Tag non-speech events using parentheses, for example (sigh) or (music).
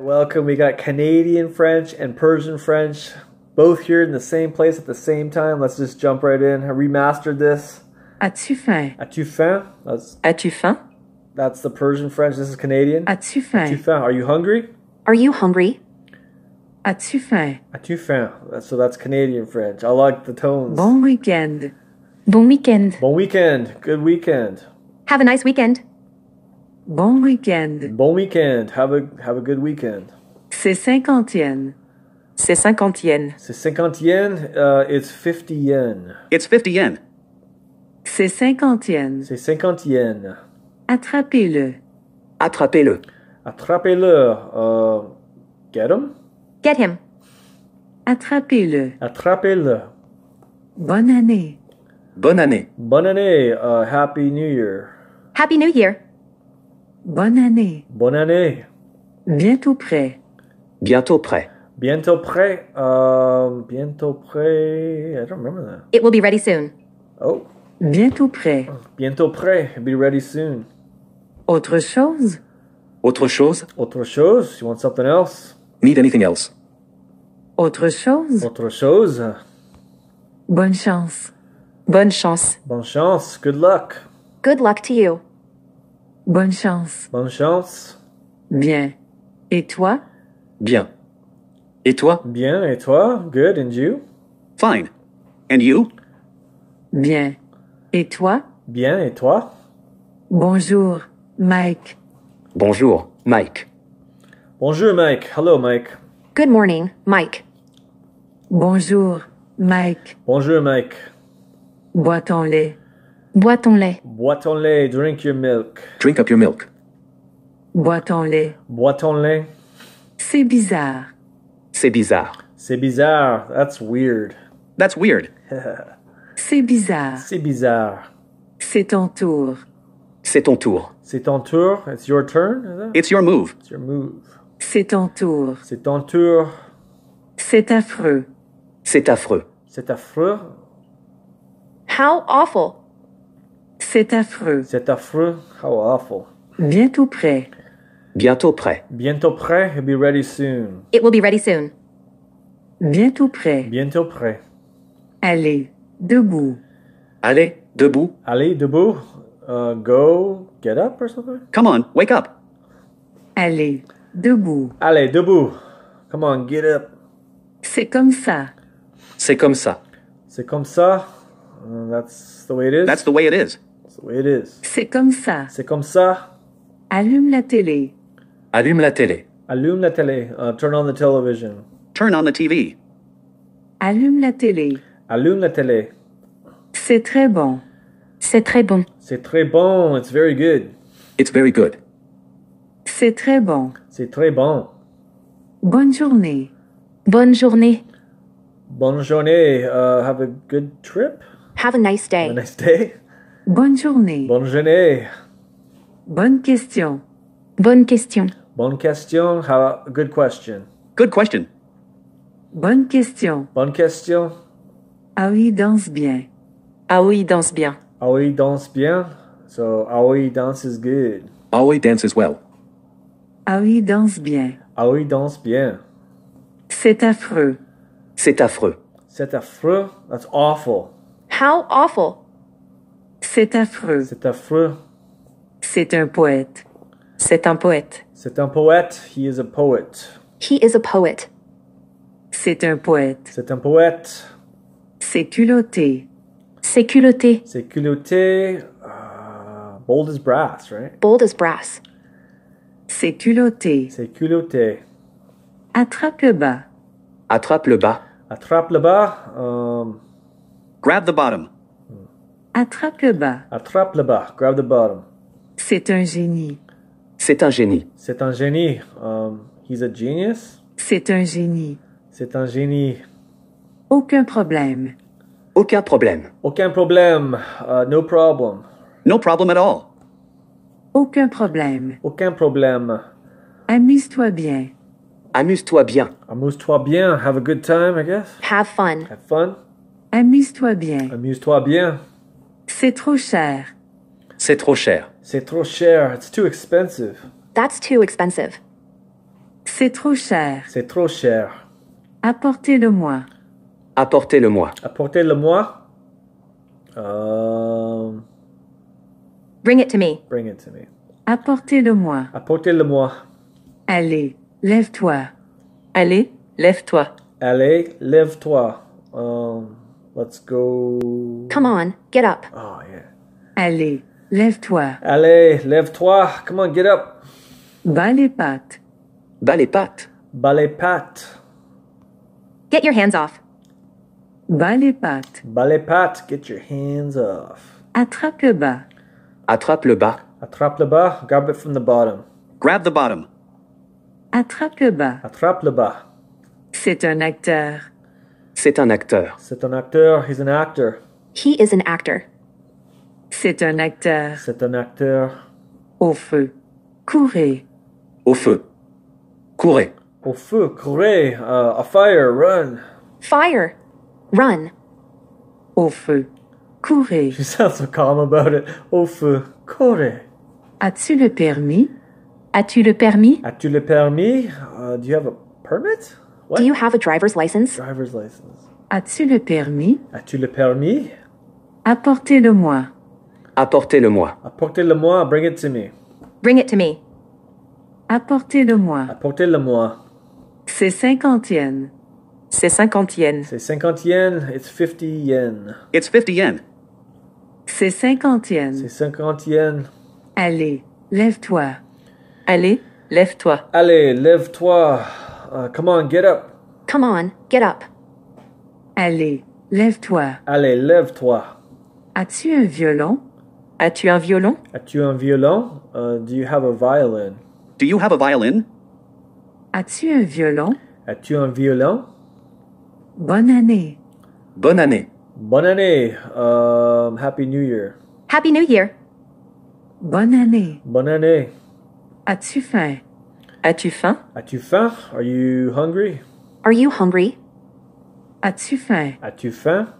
Welcome. We got Canadian French and Persian French both here in the same place at the same time. Let's just jump right in. I remastered this. As-tu faim? As-tu faim? That's, As-tu faim? That's the Persian French. This is Canadian. As-tu faim? As-tu faim? Are you hungry? Are you hungry? As-tu faim? As-tu faim? So that's Canadian French. I like the tones. Bon weekend. Bon weekend. Bon weekend. Good weekend. Have a nice weekend. Bon week-end. Bon week-end. Have a, have a good weekend. C'est cinquante C'est cinquante C'est cinquante it's 50 yens. It's 50 yens. C'est cinquante C'est cinquante Attrapez-le. Attrapez-le. Attrapez-le. Uh, get him? Get him. Attrapez-le. Attrapez-le. Bonne année. Bonne année. Bonne année. Uh, Happy New Year. Happy New Year. Bonne année. Bonne année. Bientôt prêt. Bientôt prêt. Bientôt prêt. Um, bientôt prêt. I don't remember that. It will be ready soon. Oh. Bientôt prêt. Bientôt prêt. Be ready soon. Autre chose. Autre chose. Autre chose. You want something else? Need anything else? Autre chose. Autre chose. Bonne chance. Bonne chance. Bonne chance. Good luck. Good luck to you. Bonne chance. Bonne chance. Bien. Et toi? Bien. Et toi? Bien. Et toi? Good. And you? Fine. And you? Bien. Et toi? Bien. Et toi? Bonjour, Mike. Bonjour, Mike. Bonjour, Mike. Hello, Mike. Good morning, Mike. Bonjour, Mike. Bonjour, Mike. Bois ton lait. Bois ton lait. Bois ton lait. Drink your milk. Drink up your milk. Bois ton lait. Bois ton lait. C'est bizarre. C'est bizarre. C'est bizarre. That's weird. That's weird. (laughs) C'est bizarre. C'est bizarre. C'est ton tour. C'est ton tour. C'est ton tour. It's your turn. It's your move. It's your move. C'est ton tour. C'est ton tour. C'est affreux. C'est affreux. C'est affreux. How awful. C'est affreux. C'est affreux. How awful. Bientôt prêt. Bientôt prêt. Bientôt prêt. It'll be ready soon. It will be ready soon. Bientôt prêt. Bientôt prêt. Allez, debout. Allez, debout. Allez, debout. Uh, go, get up or something. Come on, wake up. Allez, debout. Allez, debout. Come on, get up. C'est comme ça. C'est comme ça. C'est comme ça. Uh, that's the way it is. That's the way it is. C'est comme ça. C'est comme ça. Allume la télé. Allume la télé. Allume la télé. Uh, turn on the television. Turn on the TV. Allume la télé. Allume la télé. C'est très bon. C'est très bon. C'est très bon. It's very good. It's very good. C'est très bon. C'est très bon. Bonne journée. Bonne journée. Bonne journée. Uh, have a good trip. Have a nice day. Have a nice day. Bonne journée. Bonne journée. Bonne question. Bonne question. Bonne question. bonne good question. Good question. Bonne question. Bonne question. Ah danse bien. Aoi ah danse bien. Aoi ah danse bien. So Aoi dances good. Aoi well. Aoi danse bien. Aoi danse bien. C'est affreux. C'est affreux. C'est affreux. That's awful. How awful. C'est affreux. C'est affreux. C'est un poète. C'est un poète. C'est un poète. He is a poet. He is a poet. C'est un poète. C'est un poète. C'est culotté. C'est culotté. C'est culotté. Ah, bold as brass, right? Bold as brass. C'est culotté. C'est culotté. Attrape le bas. Attrape le bas. Attrape le bas. Um... Grab the bottom. Attrape le bas. Attrape le bas. Grab the bottom. C'est un génie. C'est un génie. C'est un génie. Um, he's a genius. C'est un génie. C'est un génie. Aucun problème. Aucun problème. Aucun problème. Uh, no problem. No problem at all. Aucun problème. Aucun problème. Amuse-toi bien. Amuse-toi bien. Amuse-toi bien. Have a good time, I guess. Have fun. Have fun. Amuse-toi bien. Amuse-toi bien. C'est trop cher. C'est trop cher. C'est trop cher. It's too expensive. That's too expensive. C'est trop cher. C'est trop cher. Apportez-le-moi. Apportez-le-moi. Apportez-le-moi. Um, bring it to me. Bring it to me. Apportez-le-moi. Apportez-le-moi. Allez, lève-toi. Allez, lève-toi. Allez, lève-toi. Um, Let's go. Come on, get up. Oh, yeah. Allez, lève-toi. Allez, lève-toi. Come on, get up. Bas les pattes. Bas les pattes. Bas pattes. Get your hands off. Bas les pattes. Bas pattes. Get your hands off. Attrape le bas. Attrape le bas. Attrape le bas. Grab it from the bottom. Grab the bottom. Attrape le bas. Attrape le bas. C'est un acteur. C'est un acteur. C'est un acteur. He's an actor. He is an actor. C'est un acteur. C'est un acteur. Au feu. Courez. Au feu. Courez. Au feu. Courez. Uh, a fire. Run. Fire. Run. Au feu. Courez. She sounds so calm about it. Au feu. Courez. As-tu le permis? As-tu le permis? As-tu le permis? Uh, do you have a permit? What? Do you have a driver's license? Driver's license. As-tu le permis? As-tu le permis? Apportez-le-moi. Apportez-le-moi. Apportez-le-moi. Bring it to me. Bring it to me. Apportez-le-moi. Apportez-le-moi. C'est cinquante yens. C'est cinquante yens. C'est cinquante yens. It's 50 yens. It's 50 yens. C'est cinquante yens. C'est cinquante yens. Allez, lève-toi. Allez, lève-toi. Allez, lève-toi. Uh, come on, get up. Come on, get up. Allez, lève-toi. Allez, lève-toi. As-tu un violon? As-tu un violon? As-tu un violon? Uh, do you have a violin? Do you have a violin? As-tu un violon? As-tu un violon? Bonne année. Bonne année. Bonne année. Um, Happy New Year. Happy New Year. Bonne année. Bonne année. As-tu faim? As-tu faim? As-tu faim? Are you hungry? Are you hungry? As-tu faim? As-tu faim?